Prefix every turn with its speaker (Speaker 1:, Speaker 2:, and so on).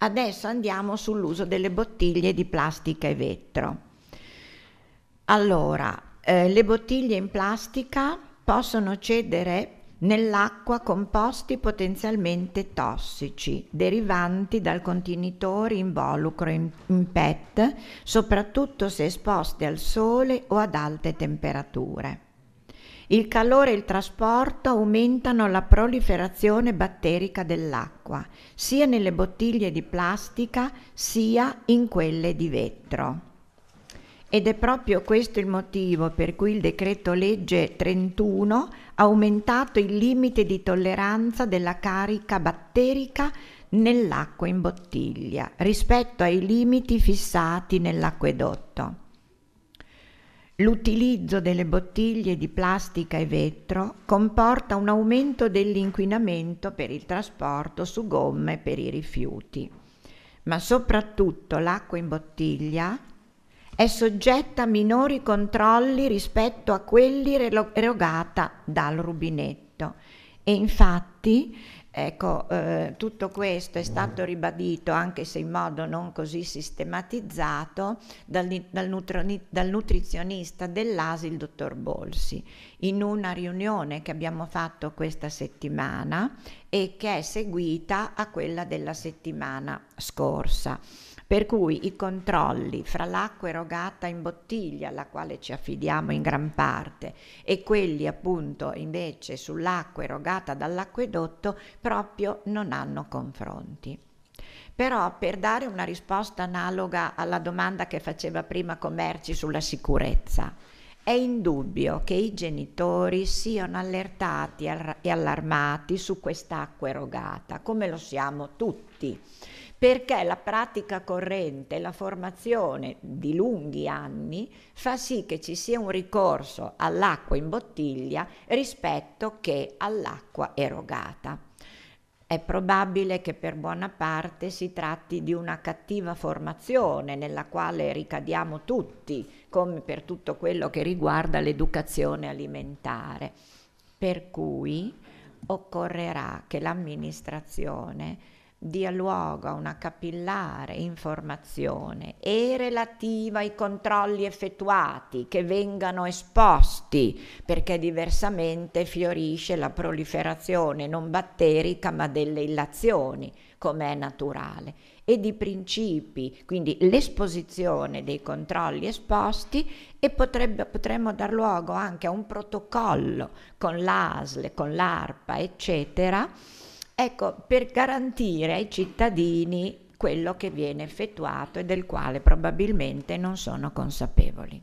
Speaker 1: Adesso andiamo sull'uso delle bottiglie di plastica e vetro. Allora, eh, le bottiglie in plastica possono cedere nell'acqua composti potenzialmente tossici derivanti dal contenitore involucro in, in PET, soprattutto se esposte al sole o ad alte temperature. Il calore e il trasporto aumentano la proliferazione batterica dell'acqua, sia nelle bottiglie di plastica sia in quelle di vetro. Ed è proprio questo il motivo per cui il decreto legge 31 ha aumentato il limite di tolleranza della carica batterica nell'acqua in bottiglia rispetto ai limiti fissati nell'acquedotto. L'utilizzo delle bottiglie di plastica e vetro comporta un aumento dell'inquinamento per il trasporto su gomme per i rifiuti, ma soprattutto l'acqua in bottiglia è soggetta a minori controlli rispetto a quelli erogata dal rubinetto e infatti, ecco, eh, tutto questo è stato ribadito, anche se in modo non così sistematizzato, dal, dal, nutri, dal nutrizionista dell'ASI, il dottor Bolsi, in una riunione che abbiamo fatto questa settimana e che è seguita a quella della settimana scorsa. Per cui i controlli fra l'acqua erogata in bottiglia, alla quale ci affidiamo in gran parte, e quelli appunto invece sull'acqua erogata dall'acquedotto proprio non hanno confronti. Però per dare una risposta analoga alla domanda che faceva prima Commerci sulla sicurezza, è indubbio che i genitori siano allertati e allarmati su quest'acqua erogata, come lo siamo tutti, perché la pratica corrente, la formazione di lunghi anni fa sì che ci sia un ricorso all'acqua in bottiglia rispetto che all'acqua erogata. È probabile che per buona parte si tratti di una cattiva formazione nella quale ricadiamo tutti, come per tutto quello che riguarda l'educazione alimentare. Per cui occorrerà che l'amministrazione dia luogo a una capillare informazione e relativa ai controlli effettuati che vengano esposti perché diversamente fiorisce la proliferazione non batterica ma delle illazioni come è naturale e di principi, quindi l'esposizione dei controlli esposti e potrebbe, potremmo dar luogo anche a un protocollo con l'ASL, con l'ARPA eccetera Ecco, per garantire ai cittadini quello che viene effettuato e del quale probabilmente non sono consapevoli.